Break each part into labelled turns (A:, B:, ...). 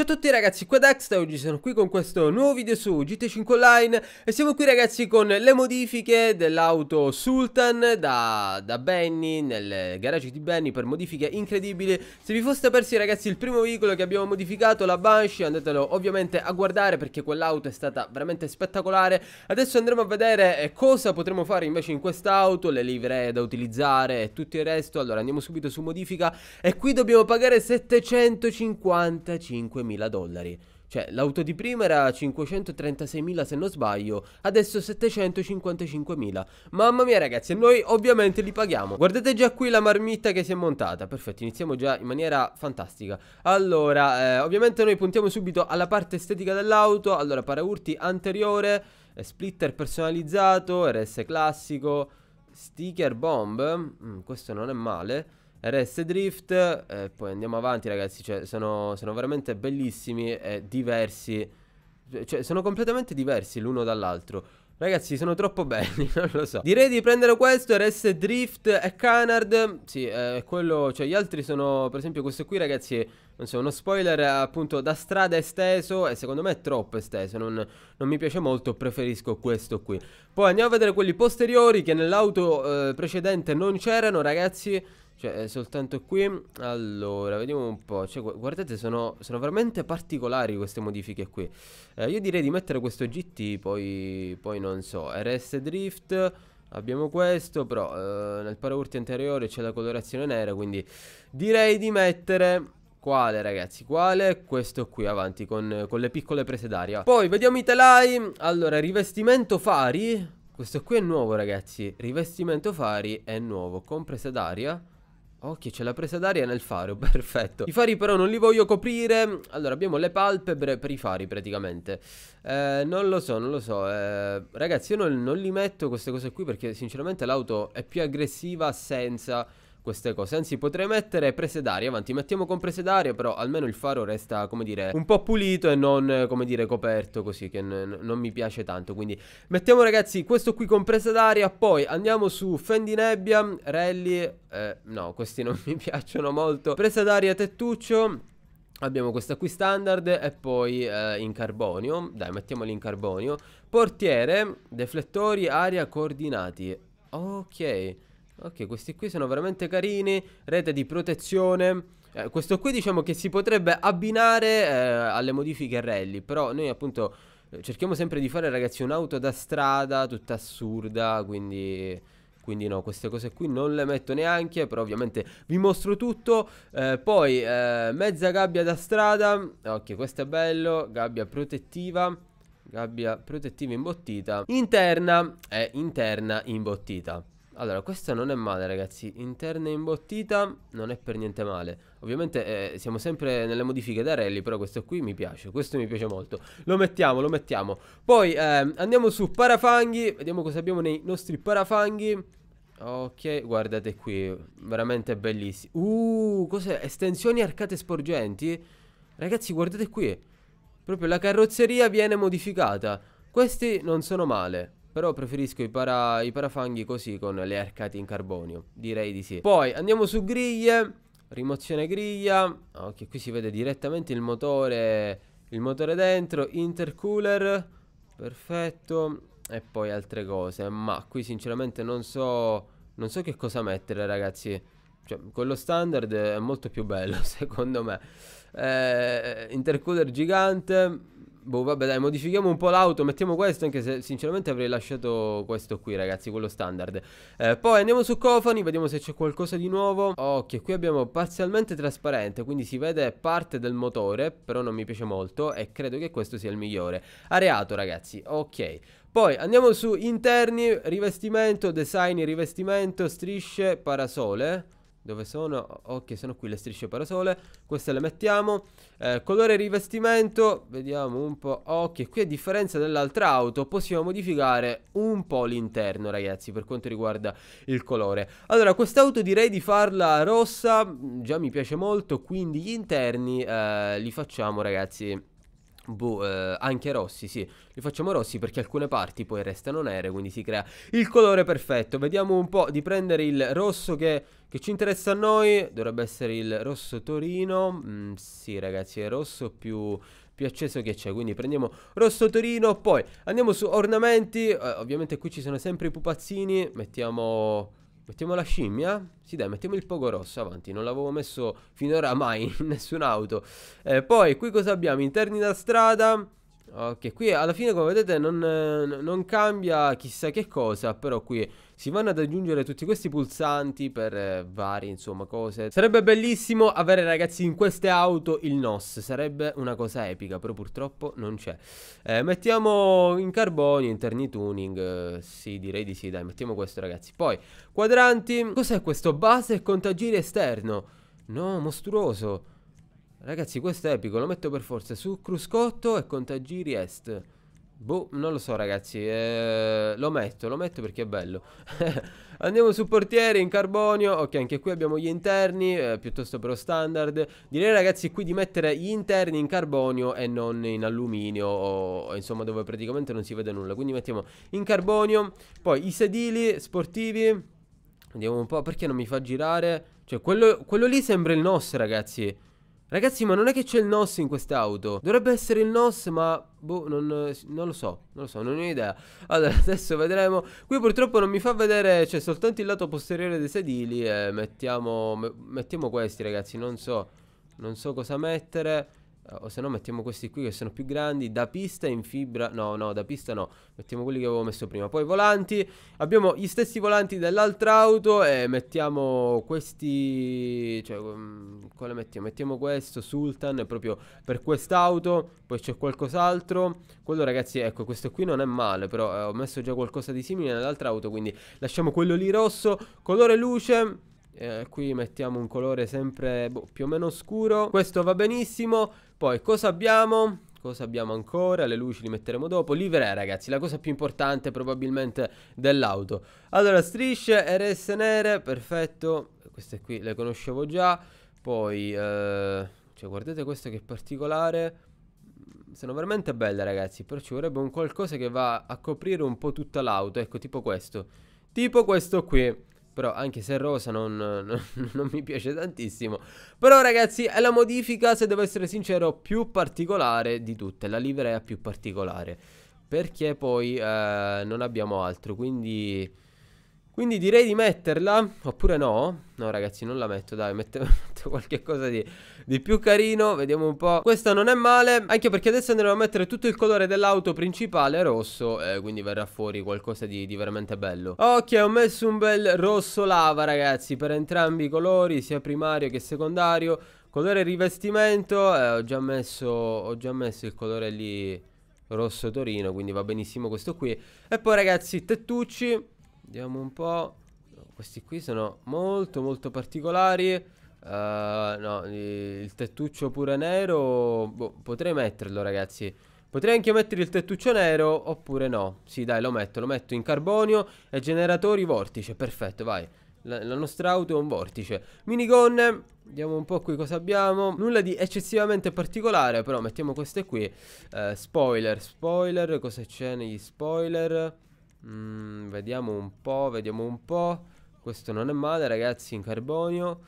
A: Ciao a tutti ragazzi, qua Daxt oggi sono qui con questo nuovo video su GT5 Online e siamo qui ragazzi con le modifiche dell'auto Sultan da, da Benny nel garage di Benny per modifiche incredibili se vi foste persi ragazzi il primo veicolo che abbiamo modificato, la Banshee, andatelo ovviamente a guardare perché quell'auto è stata veramente spettacolare adesso andremo a vedere eh, cosa potremo fare invece in quest'auto, le livree da utilizzare e tutto il resto allora andiamo subito su modifica e qui dobbiamo pagare 755 500.000 dollari. Cioè, l'auto di prima era 536.000 se non sbaglio, adesso 755.000. Mamma mia ragazzi, e noi ovviamente li paghiamo. Guardate già qui la marmitta che si è montata, perfetto, iniziamo già in maniera fantastica. Allora, eh, ovviamente noi puntiamo subito alla parte estetica dell'auto, allora paraurti anteriore, eh, splitter personalizzato, RS classico, sticker bomb, mm, questo non è male. RS Drift e eh, Poi andiamo avanti ragazzi cioè, sono, sono, veramente bellissimi e diversi Cioè, cioè sono completamente diversi l'uno dall'altro Ragazzi sono troppo belli, non lo so Direi di prendere questo, RS Drift e Canard Sì, eh, quello, cioè gli altri sono, per esempio questo qui ragazzi Non so, uno spoiler appunto da strada esteso E secondo me è troppo esteso, non, non mi piace molto, preferisco questo qui Poi andiamo a vedere quelli posteriori che nell'auto eh, precedente non c'erano ragazzi cioè, soltanto qui. Allora, vediamo un po'. Cioè, guardate, sono, sono, veramente particolari queste modifiche qui. Eh, io direi di mettere questo GT, poi, poi non so. RS Drift. Abbiamo questo, però eh, nel paraurti anteriore c'è la colorazione nera, quindi direi di mettere... Quale ragazzi? Quale? Questo qui avanti con, con le piccole prese d'aria Poi vediamo i telai Allora rivestimento fari Questo qui è nuovo ragazzi Rivestimento fari è nuovo con prese d'aria Ok, c'è la presa d'aria nel faro, perfetto. I fari però non li voglio coprire. Allora, abbiamo le palpebre per i fari praticamente. Eh, non lo so, non lo so. Eh, ragazzi, io non, non li metto queste cose qui perché sinceramente l'auto è più aggressiva senza queste cose. Anzi, potrei mettere prese d'aria, avanti, mettiamo con prese d'aria, però almeno il faro resta, come dire, un po' pulito e non, come dire, coperto così, che non mi piace tanto. Quindi mettiamo, ragazzi, questo qui con presa d'aria, poi andiamo su fendi nebbia, rally, eh, no, questi non mi piacciono molto. Presa d'aria tettuccio. Abbiamo questa qui standard e poi eh, in carbonio, dai mettiamoli in carbonio Portiere, deflettori, aria, coordinati Ok Ok, questi qui sono veramente carini. Rete di protezione. Eh, questo qui diciamo che si potrebbe abbinare eh, alle modifiche rally. Però noi appunto eh, cerchiamo sempre di fare ragazzi un'auto da strada tutta assurda. Quindi... Quindi no, queste cose qui non le metto neanche, però ovviamente vi mostro tutto. Eh, poi eh, mezza gabbia da strada. Ok, questo è bello. Gabbia protettiva gabbia protettiva imbottita, interna è eh, interna imbottita. Allora, questa non è male, ragazzi. Interna imbottita non è per niente male. Ovviamente eh, siamo sempre nelle modifiche da rally, però questo qui mi piace. Questo mi piace molto. Lo mettiamo, lo mettiamo. Poi eh, andiamo su parafanghi. Vediamo cosa abbiamo nei nostri parafanghi. Ok, guardate qui, veramente bellissimo. Uh, cos'è? Estensioni arcate sporgenti? Ragazzi, guardate qui. Proprio la carrozzeria viene modificata. Questi non sono male. Però preferisco i, para, i parafanghi così con le arcate in carbonio Direi di sì Poi andiamo su griglie Rimozione griglia ah, Ok qui si vede direttamente il motore Il motore dentro Intercooler Perfetto E poi altre cose Ma qui sinceramente non so Non so che cosa mettere ragazzi cioè, quello standard è molto più bello secondo me eh, Intercooler gigante Boh, vabbè, dai, modifichiamo un po' l'auto, mettiamo questo, anche se sinceramente avrei lasciato questo qui, ragazzi, quello standard. Eh, poi andiamo su cofani, vediamo se c'è qualcosa di nuovo. Ok, qui abbiamo parzialmente trasparente, quindi si vede parte del motore, però non mi piace molto e credo che questo sia il migliore. Areato, ragazzi, ok. Poi andiamo su interni, rivestimento, design, rivestimento, strisce, parasole. Dove sono? Ok, sono qui le strisce parasole. Queste le mettiamo. Eh, colore rivestimento. Vediamo un po'. Ok, qui a differenza dell'altra auto possiamo modificare un po' l'interno, ragazzi, per quanto riguarda il colore. Allora, quest'auto direi di farla rossa. Già mi piace molto, quindi gli interni eh, li facciamo, ragazzi, Boh, eh, anche rossi, sì. Li facciamo rossi perché alcune parti poi restano nere, quindi si crea il colore perfetto. Vediamo un po' di prendere il rosso che, che ci interessa a noi. Dovrebbe essere il rosso Torino. Mm, sì, ragazzi, è rosso più più acceso che c'è quindi prendiamo rosso torino poi andiamo su ornamenti eh, ovviamente qui ci sono sempre i pupazzini mettiamo Mettiamo la scimmia? Sì dai, mettiamo il poco rosso avanti, non l'avevo messo finora mai in nessun'auto. Eh, poi qui cosa abbiamo? Interni da strada, Ok, qui alla fine come vedete non, eh, non, cambia chissà che cosa, però qui si vanno ad aggiungere tutti questi pulsanti per eh, varie insomma cose. Sarebbe bellissimo avere ragazzi in queste auto il NOS, sarebbe una cosa epica, però purtroppo non c'è. Eh, mettiamo in carbonio, interni tuning, eh, sì direi di sì, dai mettiamo questo ragazzi. Poi quadranti, cos'è questo? Base e contagiri esterno, no mostruoso. Ragazzi questo è epico, lo metto per forza su cruscotto e contagiri est Boh, non lo so ragazzi eh, Lo metto, lo metto perché è bello Andiamo su portiere in carbonio Ok, anche qui abbiamo gli interni eh, Piuttosto però standard Direi ragazzi qui di mettere gli interni in carbonio E non in alluminio o, Insomma dove praticamente non si vede nulla Quindi mettiamo in carbonio Poi i sedili sportivi Andiamo un po' Perché non mi fa girare Cioè quello, quello lì sembra il nostro ragazzi Ragazzi ma non è che c'è il NOS in quest'auto Dovrebbe essere il NOS ma Boh non, non, lo so Non lo so non ho idea Allora adesso vedremo Qui purtroppo non mi fa vedere Cioè soltanto il lato posteriore dei sedili eh, mettiamo, mettiamo questi ragazzi Non so Non so cosa mettere o se no mettiamo questi qui che sono più grandi da pista in fibra no no da pista no mettiamo quelli che avevo messo prima poi volanti abbiamo gli stessi volanti dell'altra auto e mettiamo questi cioè um, quale mettiamo mettiamo questo sultan proprio per quest'auto poi c'è qualcos'altro quello ragazzi ecco questo qui non è male però eh, ho messo già qualcosa di simile nell'altra auto quindi lasciamo quello lì rosso colore luce eh, qui mettiamo un colore sempre boh, più o meno scuro questo va benissimo poi cosa abbiamo? Cosa abbiamo ancora? Le luci li metteremo dopo. Livrea, ragazzi, la cosa più importante probabilmente dell'auto. Allora, strisce, RS nere, perfetto. Queste qui le conoscevo già. Poi, eh, cioè, guardate questo che è particolare. Sono veramente belle, ragazzi. Però ci vorrebbe un qualcosa che va a coprire un po' tutta l'auto. Ecco, tipo questo. Tipo questo qui. Però anche se rosa non, non, non, mi piace tantissimo. Però ragazzi è la modifica, se devo essere sincero, più particolare di tutte. La livrea più particolare. Perché poi eh, non abbiamo altro, quindi... Quindi direi di metterla, oppure no? No ragazzi non la metto, dai, metto, metto qualche cosa di, di, più carino, vediamo un po' Questa non è male, anche perché adesso andremo a mettere tutto il colore dell'auto principale rosso eh, Quindi verrà fuori qualcosa di, di, veramente bello Ok, ho messo un bel rosso lava ragazzi, per entrambi i colori, sia primario che secondario Colore rivestimento, eh, ho, già messo, ho già messo il colore lì rosso torino, quindi va benissimo questo qui E poi ragazzi, tettucci Vediamo un po'. Questi qui sono molto molto particolari. Uh, no, il tettuccio pure nero boh, Potrei metterlo ragazzi Potrei anche mettere il tettuccio nero Oppure no Sì dai lo metto Lo metto in carbonio E generatori vortice Perfetto vai la, la nostra auto è un vortice Minigonne Vediamo un po' qui cosa abbiamo Nulla di eccessivamente particolare Però mettiamo queste qui uh, Spoiler Spoiler Cosa c'è negli spoiler Mm, vediamo un po', vediamo un po'. Questo non è male, ragazzi, in carbonio.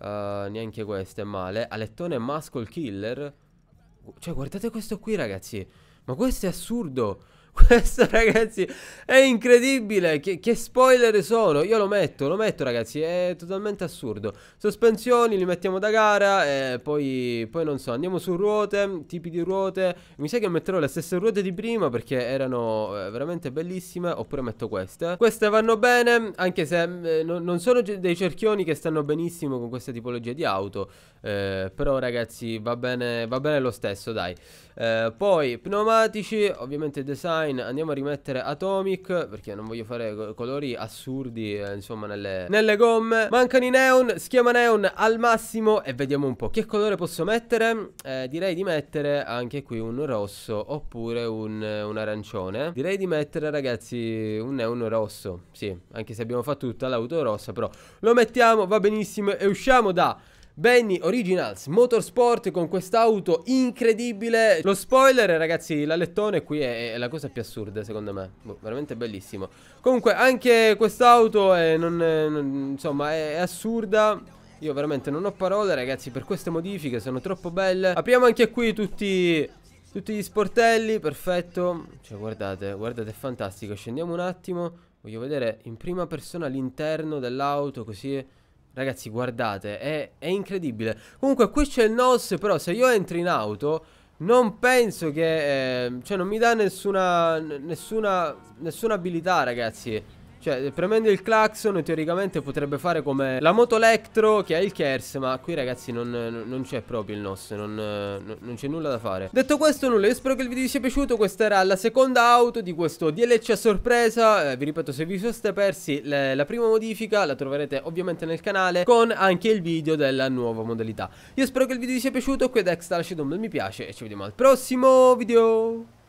A: Uh, neanche questo è male. Alettone Muscle Killer. Cioè, guardate questo qui, ragazzi. Ma questo è assurdo. Questo ragazzi è incredibile che, che, spoiler sono Io lo metto, lo metto ragazzi È totalmente assurdo Sospensioni, li mettiamo da gara e poi, poi non so, andiamo su ruote Tipi di ruote Mi sa che metterò le stesse ruote di prima Perché erano eh, veramente bellissime Oppure metto queste Queste vanno bene Anche se mm, eh, non, non, sono dei cerchioni che stanno benissimo Con questa tipologia di auto eh, Però ragazzi va bene, va bene lo stesso dai eh, Poi pneumatici Ovviamente design timeline andiamo a rimettere Atomic perché non voglio fare colori assurdi eh, insomma nelle, nelle gomme Mancano i neon, schiama neon al massimo e vediamo un po' che colore posso mettere eh, Direi di mettere anche qui un rosso oppure un, un arancione Direi di mettere ragazzi un neon rosso, sì anche se abbiamo fatto tutta l'auto rossa però lo mettiamo, va benissimo e usciamo da Benny Originals Motorsport con quest'auto incredibile. Lo spoiler, ragazzi, la lettone qui è, è la cosa più assurda, secondo me. Boh, veramente bellissimo. Comunque, anche quest'auto è, non, non, insomma, è, è assurda. Io veramente non ho parole ragazzi per queste modifiche sono troppo belle Apriamo anche qui tutti, tutti gli sportelli perfetto Cioè guardate guardate è fantastico scendiamo un attimo Voglio vedere in prima persona l'interno dell'auto così Ragazzi, guardate, è, è incredibile. Comunque, qui c'è il NOS, però se io entro in auto... Non penso che... Eh, cioè, non mi dà nessuna... Nessuna... Nessuna abilità, ragazzi. Cioè, premendo il clacson teoricamente potrebbe fare come la moto electro che ha il KERS, ma qui ragazzi non, non c'è proprio il NOS, non, non c'è nulla da fare. Detto questo nulla, io spero che il video vi sia piaciuto, questa era la seconda auto di questo DLC a sorpresa, eh, vi ripeto se vi siete persi le, la prima modifica la troverete ovviamente nel canale con anche il video della nuova modalità. Io spero che il video vi sia piaciuto, qui è Dex, lasciate un bel mi piace e ci vediamo al prossimo video!